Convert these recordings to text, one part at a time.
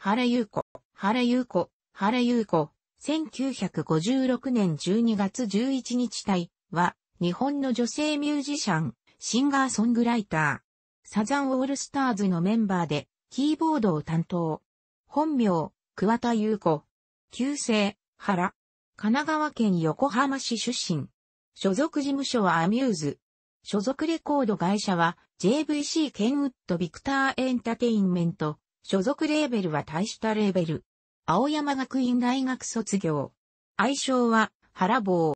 原優子、原優子、原優子、1956年12月11日体は、日本の女性ミュージシャン、シンガーソングライター、サザンオールスターズのメンバーで、キーボードを担当。本名、桑田優子。旧姓、原。神奈川県横浜市出身。所属事務所はアミューズ。所属レコード会社は JVC ケンウッドビクターエンタテインメント所属レーベルは大したレーベル。青山学院大学卒業。愛称は、原棒。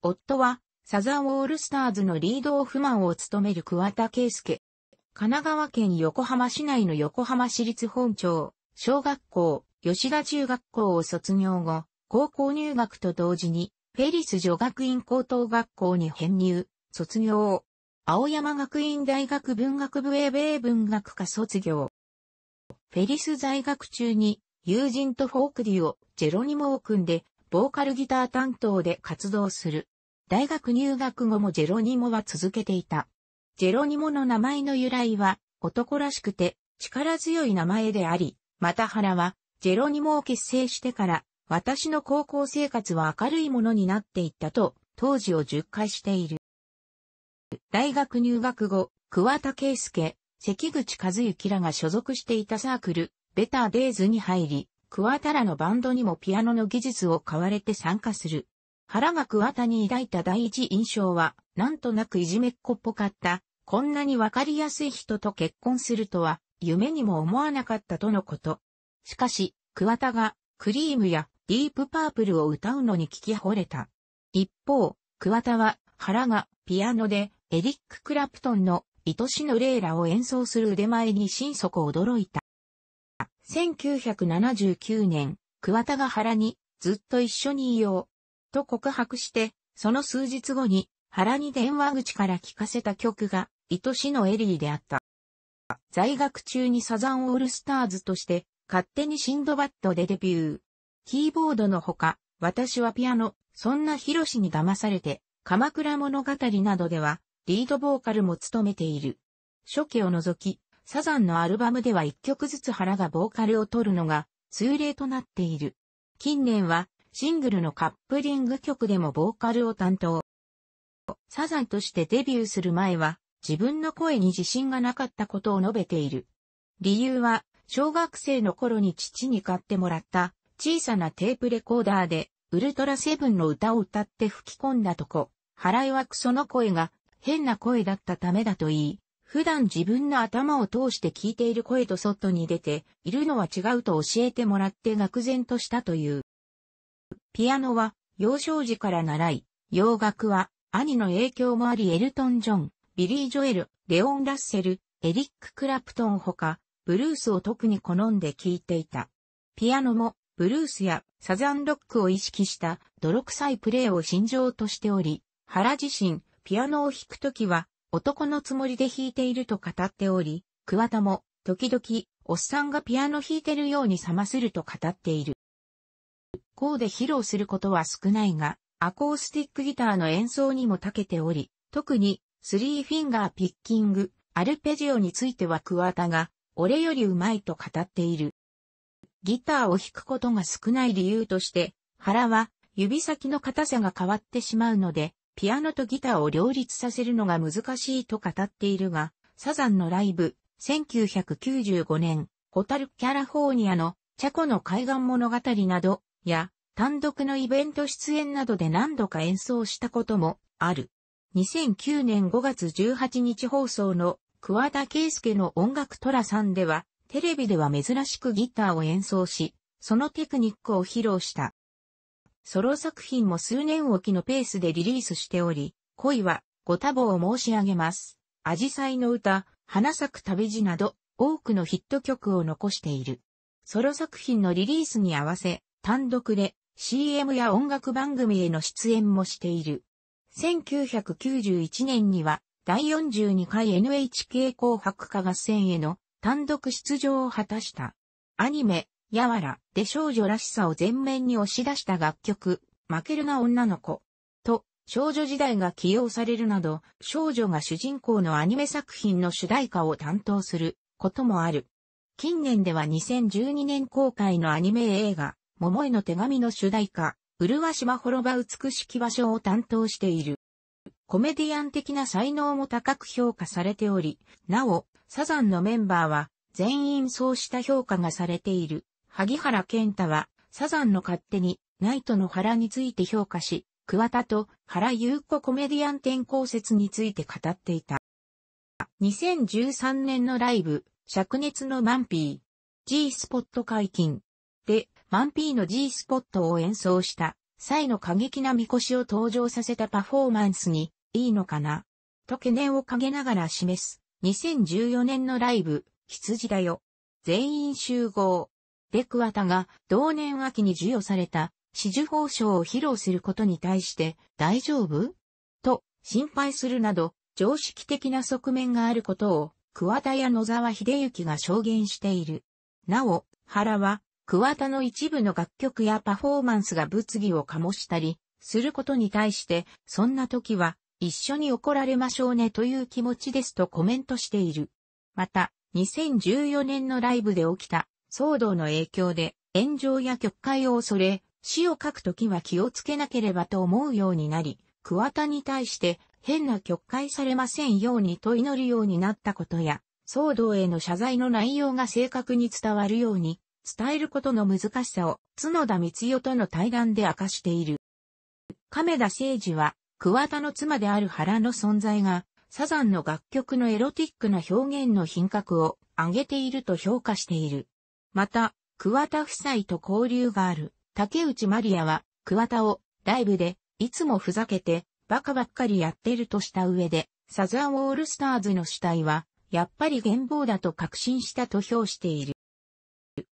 夫は、サザンオールスターズのリードオフマンを務める桑田圭介。神奈川県横浜市内の横浜市立本町、小学校、吉田中学校を卒業後、高校入学と同時に、フェリス女学院高等学校に編入、卒業。青山学院大学文学部英米文学科卒業。フェリス在学中に友人とフォークデュオ、ジェロニモを組んで、ボーカルギター担当で活動する。大学入学後もジェロニモは続けていた。ジェロニモの名前の由来は、男らしくて力強い名前であり、また原は、ジェロニモを結成してから、私の高校生活は明るいものになっていったと、当時を熟解している。大学入学後、桑田圭介、関口和幸らが所属していたサークル、ベターデイズに入り、桑田らのバンドにもピアノの技術を買われて参加する。原が桑田に抱いた第一印象は、なんとなくいじめっ子っぽかった、こんなにわかりやすい人と結婚するとは、夢にも思わなかったとのこと。しかし、桑田が、クリームやディープパープルを歌うのに聞き惚れた。一方、桑田は、原がピアノでエリック・クラプトンの愛しのレイラを演奏する腕前に心底驚いた。1979年、桑田が原に、ずっと一緒にいよう、と告白して、その数日後に、原に電話口から聞かせた曲が、愛しのエリーであった。在学中にサザンオールスターズとして、勝手にシンドバッドでデビュー。キーボードのほか、私はピアノ、そんなヒロシに騙されて、鎌倉物語などでは、リードボーカルも務めている。初期を除き、サザンのアルバムでは一曲ずつ原がボーカルを取るのが通例となっている。近年はシングルのカップリング曲でもボーカルを担当。サザンとしてデビューする前は自分の声に自信がなかったことを述べている。理由は小学生の頃に父に買ってもらった小さなテープレコーダーでウルトラセブンの歌を歌って吹き込んだとこ、原いわくその声が変な声だったためだと言い、普段自分の頭を通して聞いている声と外に出ているのは違うと教えてもらって愕然としたという。ピアノは幼少時から習い、洋楽は兄の影響もありエルトン・ジョン、ビリー・ジョエル、レオン・ラッセル、エリック・クラプトンほか、ブルースを特に好んで聴いていた。ピアノもブルースやサザンロックを意識した泥臭いプレーを心情としており、原自身、ピアノを弾くときは男のつもりで弾いていると語っており、桑田も時々おっさんがピアノ弾いてるように冷ますると語っている。こうで披露することは少ないが、アコースティックギターの演奏にも長けており、特にスリーフィンガーピッキング、アルペジオについては桑田が、俺より上手いと語っている。ギターを弾くことが少ない理由として、原は指先の硬さが変わってしまうので、ピアノとギターを両立させるのが難しいと語っているが、サザンのライブ、1995年、ホタルキャラフォーニアのチャコの海岸物語など、や、単独のイベント出演などで何度か演奏したこともある。2009年5月18日放送の桑田圭介の音楽トラさんでは、テレビでは珍しくギターを演奏し、そのテクニックを披露した。ソロ作品も数年おきのペースでリリースしており、恋はご多忙を申し上げます。アジサイの歌、花咲く旅路など、多くのヒット曲を残している。ソロ作品のリリースに合わせ、単独で CM や音楽番組への出演もしている。1991年には、第42回 NHK 紅白歌合戦への単独出場を果たした。アニメ、やわらで少女らしさを前面に押し出した楽曲、負けるな女の子。と、少女時代が起用されるなど、少女が主人公のアニメ作品の主題歌を担当することもある。近年では2012年公開のアニメ映画、桃への手紙の主題歌、うるわしま滅ば美しき場所を担当している。コメディアン的な才能も高く評価されており、なお、サザンのメンバーは全員そうした評価がされている。萩原健太は、サザンの勝手に、ナイトの腹について評価し、桑田と原優子コメディアン転校説について語っていた。2013年のライブ、灼熱のマンピー、G スポット解禁で、マンピーの G スポットを演奏した際の過激なみこしを登場させたパフォーマンスに、いいのかなと懸念を陰ながら示す。2014年のライブ、羊だよ。全員集合。で、クワタが同年秋に授与された紫綬褒章を披露することに対して大丈夫と心配するなど常識的な側面があることを桑田や野沢秀幸が証言している。なお、原は桑田の一部の楽曲やパフォーマンスが物議を醸したりすることに対してそんな時は一緒に怒られましょうねという気持ちですとコメントしている。また、2014年のライブで起きた騒動の影響で炎上や曲解を恐れ、死を書くときは気をつけなければと思うようになり、桑田に対して変な曲解されませんようにと祈るようになったことや、騒動への謝罪の内容が正確に伝わるように、伝えることの難しさを角田光代との対談で明かしている。亀田誠治は、桑田の妻である原の存在が、サザンの楽曲のエロティックな表現の品格を上げていると評価している。また、桑田夫妻と交流がある竹内まりアは、桑田をライブでいつもふざけてバカばっかりやってるとした上で、サザンオールスターズの主体は、やっぱり現望だと確信したと評している。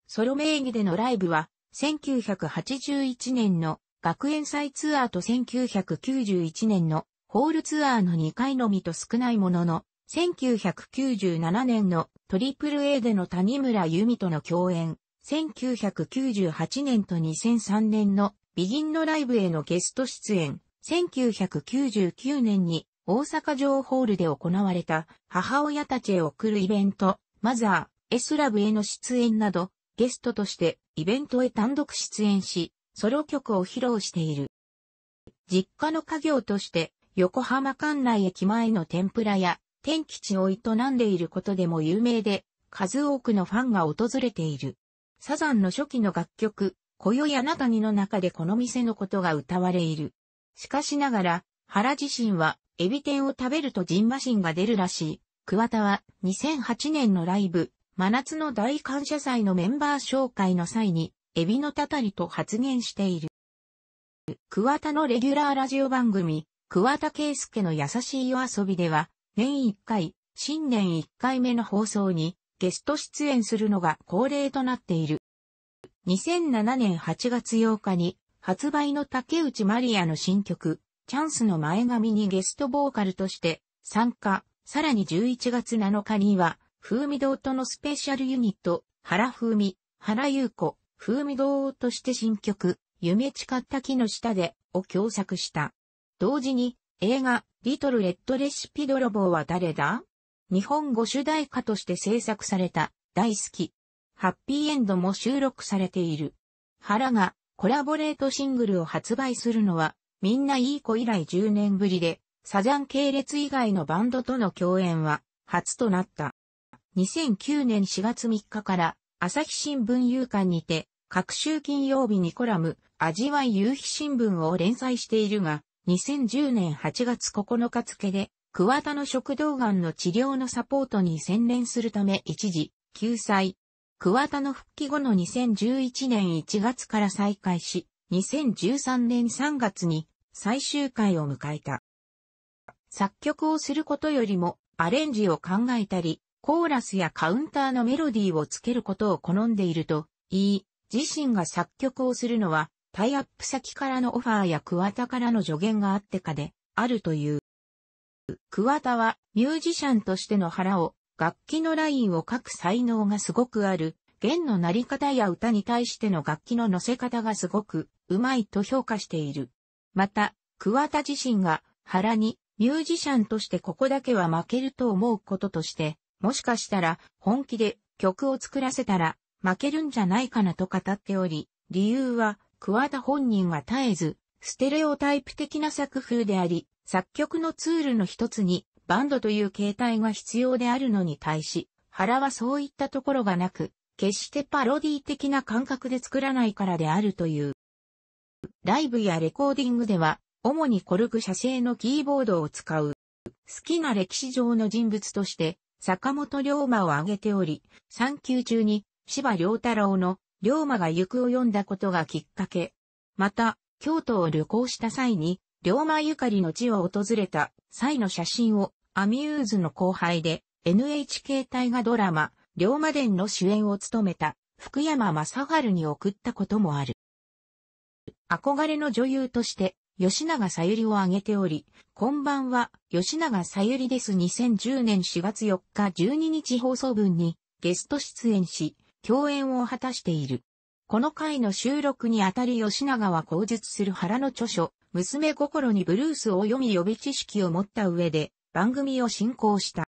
ソロ名義でのライブは、1981年の学園祭ツアーと1991年のホールツアーの2回のみと少ないものの、1997年の AAA での谷村由美との共演、1998年と2003年のビギンのライブへのゲスト出演、1999年に大阪城ホールで行われた母親たちへ送るイベント、マザー、エスラブへの出演など、ゲストとしてイベントへ単独出演し、ソロ曲を披露している。実家の家業として、横浜館内駅前の天ぷら屋、天吉を営んでいることでも有名で、数多くのファンが訪れている。サザンの初期の楽曲、今宵あなたにの中でこの店のことが歌われいる。しかしながら、原自身は、エビ天を食べるとジンマシンが出るらしい。桑田は、2008年のライブ、真夏の大感謝祭のメンバー紹介の際に、エビのたたりと発言している。桑田のレギュラーラジオ番組、桑田圭介の優しい夜遊びでは、年1回、新年1回目の放送にゲスト出演するのが恒例となっている。2007年8月8日に発売の竹内まりやの新曲、チャンスの前髪にゲストボーカルとして参加、さらに11月7日には、風味堂とのスペシャルユニット、原風味、原優子、風味堂として新曲、夢誓った木の下でを共作した。同時に、映画、リトル・レッド・レシピ泥棒は誰だ日本語主題歌として制作された、大好き。ハッピーエンドも収録されている。原がコラボレートシングルを発売するのは、みんないい子以来10年ぶりで、サザン系列以外のバンドとの共演は初となった。2009年4月3日から朝日新聞夕刊にて、各週金曜日にコラム、味わい夕日新聞を連載しているが、2010年8月9日付で、桑田の食道癌の治療のサポートに専念するため一時、救済。桑田の復帰後の2011年1月から再開し、2013年3月に最終回を迎えた。作曲をすることよりもアレンジを考えたり、コーラスやカウンターのメロディーをつけることを好んでいると言い、自身が作曲をするのはタイアップ先からのオファーや桑田からの助言があってかで、あるという。桑田はミュージシャンとしての腹を、楽器のラインを書く才能がすごくある、弦の鳴り方や歌に対しての楽器の乗せ方がすごく、うまいと評価している。また、桑田自身が、原に、ミュージシャンとしてここだけは負けると思うこととして、もしかしたら、本気で曲を作らせたら、負けるんじゃないかなと語っており、理由は、桑田本人は絶えず、ステレオタイプ的な作風であり、作曲のツールの一つに、バンドという形態が必要であるのに対し、原はそういったところがなく、決してパロディ的な感覚で作らないからであるという。ライブやレコーディングでは、主にコルク社製のキーボードを使う。好きな歴史上の人物として、坂本龍馬を挙げており、産休中に、芝良太郎の龍馬が行くを読んだことがきっかけ。また、京都を旅行した際に、龍馬ゆかりの地を訪れた際の写真をアミューズの後輩で NHK 大河ドラマ、龍馬伝の主演を務めた福山雅治に送ったこともある。憧れの女優として吉永さゆりを挙げており、こんばんは、吉永さゆりです。2010年4月4日12日放送分にゲスト出演し、共演を果たしている。この回の収録にあたり吉永は口述する原の著書、娘心にブルースを読み予備知識を持った上で番組を進行した。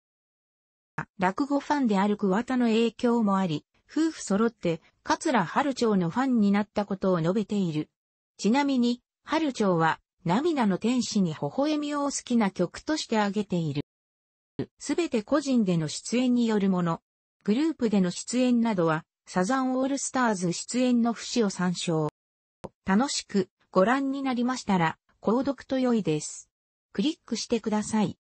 落語ファンである桑田の影響もあり、夫婦揃って桂春長のファンになったことを述べている。ちなみに、春長は涙の天使に微笑みを好きな曲として挙げている。すべて個人での出演によるもの。グループでの出演などは、サザンオールスターズ出演の節を参照。楽しくご覧になりましたら、購読と良いです。クリックしてください。